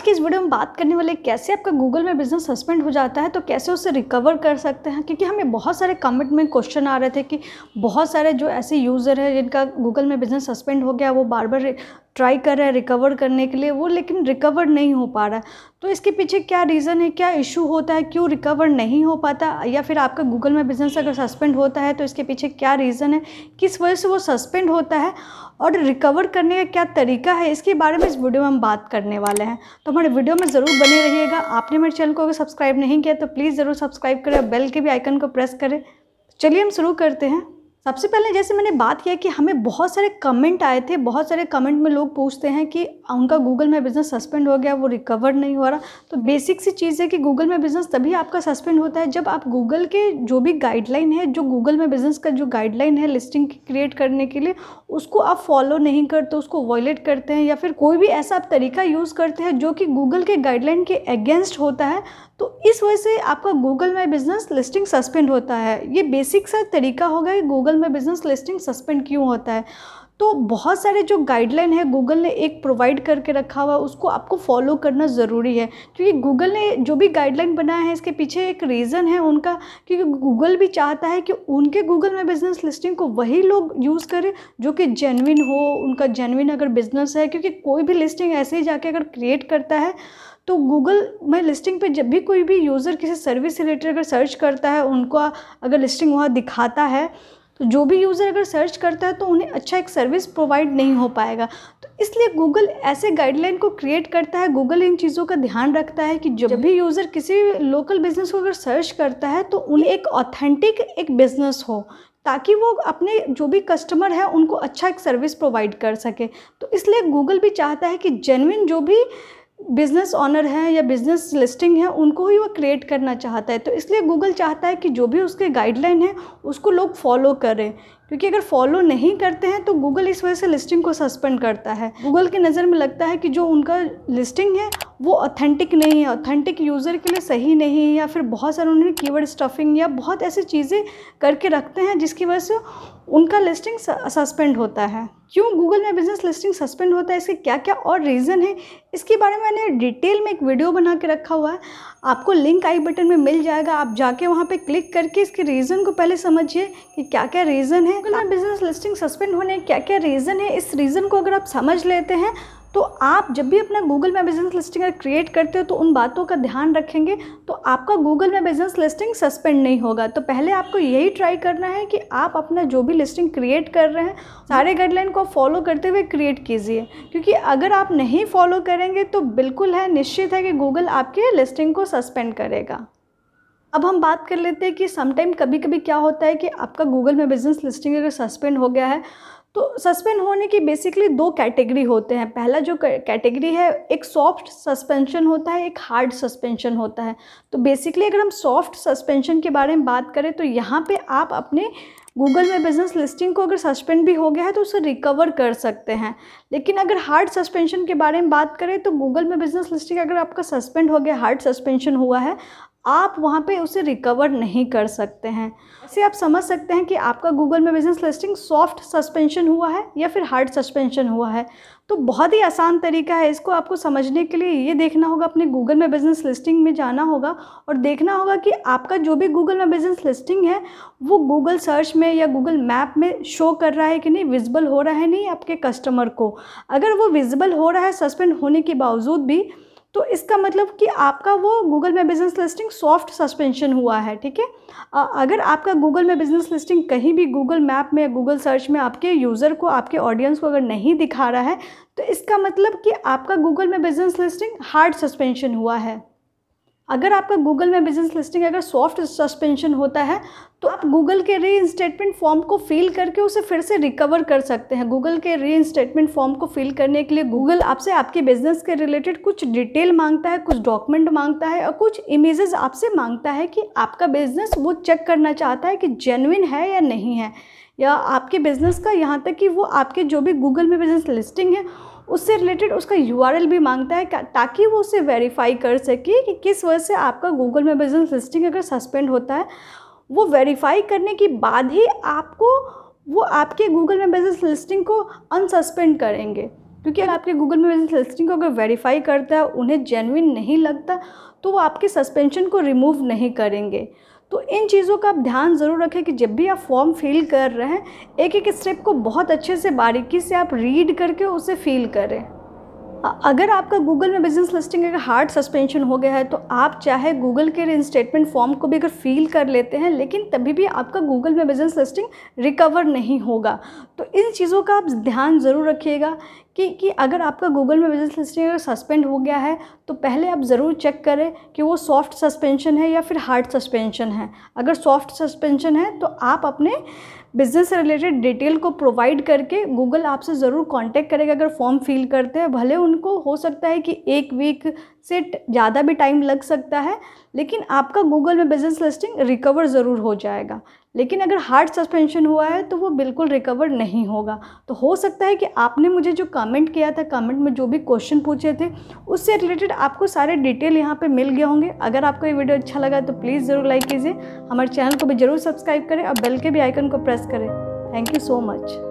आज इस वीडियो में बात करने वाले कैसे आपका गूगल में बिजनेस सस्पेंड हो जाता है तो कैसे उसे रिकवर कर सकते हैं क्योंकि हमें बहुत सारे कमेंट में क्वेश्चन आ रहे थे कि बहुत सारे जो ऐसे यूज़र हैं जिनका गूगल में बिजनेस सस्पेंड हो गया वो बार बार ट्राई कर रहा है रिकवर करने के लिए वो लेकिन रिकवर नहीं हो पा रहा है तो इसके पीछे क्या रीज़न है क्या इशू होता है क्यों रिकवर नहीं हो पाता या फिर आपका गूगल में बिज़नेस अगर सस्पेंड होता है तो इसके पीछे क्या रीज़न है किस वजह से वो सस्पेंड होता है और रिकवर करने का क्या तरीका है इसके बारे में इस वीडियो में हम बात करने वाले हैं तो हमारे वीडियो में ज़रूर बने रहिएगा आपने मेरे चैनल को अगर सब्सक्राइब नहीं किया तो प्लीज़ ज़रूर सब्सक्राइब करें बेल के भी आइकन को प्रेस करें चलिए हम शुरू करते हैं सबसे पहले जैसे मैंने बात किया कि हमें बहुत सारे कमेंट आए थे बहुत सारे कमेंट में लोग पूछते हैं कि उनका गूगल में बिज़नेस सस्पेंड हो गया वो रिकवर नहीं हो रहा तो बेसिक सी चीज़ है कि गूगल में बिज़नेस तभी आपका सस्पेंड होता है जब आप गूगल के जो भी गाइडलाइन है जो गूगल में बिज़नेस का जो गाइडलाइन है लिस्टिंग क्रिएट करने के लिए उसको आप फॉलो नहीं करते उसको वॉयलेट करते हैं या फिर कोई भी ऐसा आप तरीका यूज़ करते हैं जो कि गूगल के गाइडलाइन के अगेंस्ट होता है तो इस वजह से आपका गूगल में बिज़नेस लिस्टिंग सस्पेंड होता है ये बेसिक सा तरीका होगा कि गूगल गूगल में बिज़नेस लिस्टिंग सस्पेंड क्यों होता है तो बहुत सारे जो गाइडलाइन है गूगल ने एक प्रोवाइड करके रखा हुआ उसको आपको फॉलो करना ज़रूरी है क्योंकि गूगल ने जो भी गाइडलाइन बनाया है इसके पीछे एक रीज़न है उनका क्योंकि गूगल भी चाहता है कि उनके गूगल में बिज़नेस लिस्टिंग को वही लोग यूज़ करें जो कि जेनविन हो उनका जेनविन अगर बिज़नेस है क्योंकि कोई भी लिस्टिंग ऐसे ही जाके अगर क्रिएट करता है तो गूगल में लिस्टिंग पे जब भी कोई भी यूज़र किसी सर्विस रिलेटेड अगर सर्च करता है उनका अगर लिस्टिंग वहाँ दिखाता है तो जो भी यूज़र अगर सर्च करता है तो उन्हें अच्छा एक सर्विस प्रोवाइड नहीं हो पाएगा तो इसलिए गूगल ऐसे गाइडलाइन को क्रिएट करता है गूगल इन चीज़ों का ध्यान रखता है कि जब भी यूज़र किसी लोकल बिजनेस को अगर सर्च करता है तो उन्हें एक ऑथेंटिक एक बिज़नेस हो ताकि वो अपने जो भी कस्टमर है उनको अच्छा एक सर्विस प्रोवाइड कर सके तो इसलिए गूगल भी चाहता है कि जेनविन जो भी बिज़नेस ऑनर हैं या बिज़नेस लिस्टिंग है उनको ही वो क्रिएट करना चाहता है तो इसलिए गूगल चाहता है कि जो भी उसके गाइडलाइन है उसको लोग फॉलो करें क्योंकि अगर फॉलो नहीं करते हैं तो गूगल इस वजह से लिस्टिंग को सस्पेंड करता है गूगल की नज़र में लगता है कि जो उनका लिस्टिंग है वो ऑथेंटिक नहीं है ऑथेंटिक यूज़र के लिए सही नहीं है या फिर बहुत सारे उन्होंने कीवर्ड स्टफिंग या बहुत ऐसी चीज़ें करके रखते हैं जिसकी वजह से उनका लिस्टिंग सस्पेंड होता है क्यों गूगल में बिज़नेस लिस्टिंग सस्पेंड होता है इसके क्या क्या और रीज़न है इसके बारे में मैंने डिटेल में एक वीडियो बना के रखा हुआ है आपको लिंक आई बटन में मिल जाएगा आप जाके वहाँ पे क्लिक करके इसके रीज़न को पहले समझिए कि क्या क्या रीज़न है गूगल में बिज़नेस लिस्टिंग सस्पेंड होने क्या क्या रीज़न है इस रीज़न को अगर आप समझ लेते हैं तो आप जब भी अपना गूगल में बिजनेस लिस्टिंग अगर क्रिएट करते हो तो उन बातों का ध्यान रखेंगे तो आपका गूगल में बिजनेस लिस्टिंग सस्पेंड नहीं होगा तो पहले आपको यही ट्राई करना है कि आप अपना जो भी लिस्टिंग क्रिएट कर रहे हैं सारे गाइडलाइन को फॉलो करते हुए क्रिएट कीजिए क्योंकि अगर आप नहीं फॉलो करेंगे तो बिल्कुल है निश्चित है कि गूगल आपके लिस्टिंग को सस्पेंड करेगा अब हम बात कर लेते हैं कि समटाइम कभी कभी क्या होता है कि आपका गूगल में बिज़नेस लिस्टिंग अगर सस्पेंड हो गया है तो सस्पेंड होने की बेसिकली दो कैटेगरी होते हैं पहला जो कैटेगरी है एक सॉफ्ट सस्पेंशन होता है एक हार्ड सस्पेंशन होता है तो बेसिकली अगर हम सॉफ्ट सस्पेंशन के बारे में बात करें तो यहाँ पे आप अपने गूगल में बिज़नेस लिस्टिंग को अगर सस्पेंड भी हो गया है तो उसे रिकवर कर सकते हैं लेकिन अगर हार्ड सस्पेंशन के बारे में बात करें तो गूगल में बिज़नेस लिस्टिंग अगर आपका सस्पेंड हो गया हार्ड सस्पेंशन हुआ है आप वहाँ पे उसे रिकवर नहीं कर सकते हैं ऐसे आप समझ सकते हैं कि आपका गूगल में बिजनेस लिस्टिंग सॉफ्ट सस्पेंशन हुआ है या फिर हार्ड सस्पेंशन हुआ है तो बहुत ही आसान तरीका है इसको आपको समझने के लिए ये देखना होगा अपने गूगल में बिज़नेस लिस्टिंग में जाना होगा और देखना होगा कि आपका जो भी गूगल में बिज़नेस लिस्टिंग है वो गूगल सर्च में या गूगल मैप में शो कर रहा है कि नहीं विजिबल हो रहा है नहीं आपके कस्टमर को अगर वो विजिबल हो रहा है सस्पेंड होने के बावजूद भी तो इसका मतलब कि आपका वो गूगल में बिज़नेस लिस्टिंग सॉफ्ट सस्पेंशन हुआ है ठीक है अगर आपका गूगल में बिज़नेस लिस्टिंग कहीं भी गूगल मैप में गूगल सर्च में आपके यूज़र को आपके ऑडियंस को अगर नहीं दिखा रहा है तो इसका मतलब कि आपका गूगल में बिज़नेस लिस्टिंग हार्ड सस्पेंशन हुआ है अगर आपका गूगल में बिजनेस लिस्टिंग अगर सॉफ्ट सस्पेंशन होता है तो आप गूगल के री इंस्टेटमेंट फॉर्म को फिल करके उसे फिर से रिकवर कर सकते हैं गूगल के री इंस्टेटमेंट फॉर्म को फिल करने के लिए गूगल आपसे आपके बिजनेस के रिलेटेड कुछ डिटेल मांगता है कुछ डॉक्यूमेंट मांगता है और कुछ इमेजेस आपसे मांगता है कि आपका बिजनेस वो चेक करना चाहता है कि जेनविन है या नहीं है या आपके बिज़नेस का यहाँ तक कि वो आपके जो भी गूगल में बिज़नेस लिस्टिंग है उससे रिलेटेड उसका यू भी मांगता है ताकि वो उसे वेरीफाई कर सके कि किस वजह से आपका गूगल में बिजनेस लिस्टिंग अगर सस्पेंड होता है वो वेरीफाई करने के बाद ही आपको वो आपके गूगल में बिजनेस लिस्टिंग को अनसस्पेंड करेंगे क्योंकि अगर आपके गूगल में बिजनेस लिस्टिंग को अगर वेरीफाई करता है उन्हें जेनविन नहीं लगता तो वो आपके सस्पेंशन को रिमूव नहीं करेंगे तो इन चीज़ों का आप ध्यान ज़रूर रखें कि जब भी आप फॉर्म फिल कर रहे हैं एक एक स्टेप को बहुत अच्छे से बारीकी से आप रीड करके उसे फ़ील करें अगर आपका गूगल में बिजनेस लिस्टिंग अगर हार्ड सस्पेंशन हो गया है तो आप चाहे गूगल के रिस्टेटमेंट फॉर्म को भी अगर फील कर लेते हैं लेकिन तभी भी आपका गूगल में बिजनेस लिस्टिंग रिकवर नहीं होगा तो इन चीज़ों का आप ध्यान ज़रूर रखिएगा कि कि अगर आपका गूगल में बिजनेस लिस्टिंग अगर सस्पेंड हो गया है तो पहले आप ज़रूर चेक करें कि वो सॉफ्ट सस्पेंशन है या फिर हार्ड सस्पेंशन है अगर सॉफ्ट सस्पेंशन है तो आप अपने बिज़नेस से रिलेटेड डिटेल को प्रोवाइड करके गूगल आपसे ज़रूर कांटेक्ट करेगा अगर फॉर्म फिल करते हैं भले उनको हो सकता है कि एक वीक से ज़्यादा भी टाइम लग सकता है लेकिन आपका गूगल में बिज़नेस लिस्टिंग रिकवर ज़रूर हो जाएगा लेकिन अगर हार्ट सस्पेंशन हुआ है तो वो बिल्कुल रिकवर नहीं होगा तो हो सकता है कि आपने मुझे जो कमेंट किया था कमेंट में जो भी क्वेश्चन पूछे थे उससे रिलेटेड आपको सारे डिटेल यहाँ पे मिल गए होंगे अगर आपको ये वीडियो अच्छा लगा तो प्लीज़ ज़रूर लाइक कीजिए हमारे चैनल को भी ज़रूर सब्सक्राइब करें और बेल के भी आइकन को प्रेस करें थैंक यू सो मच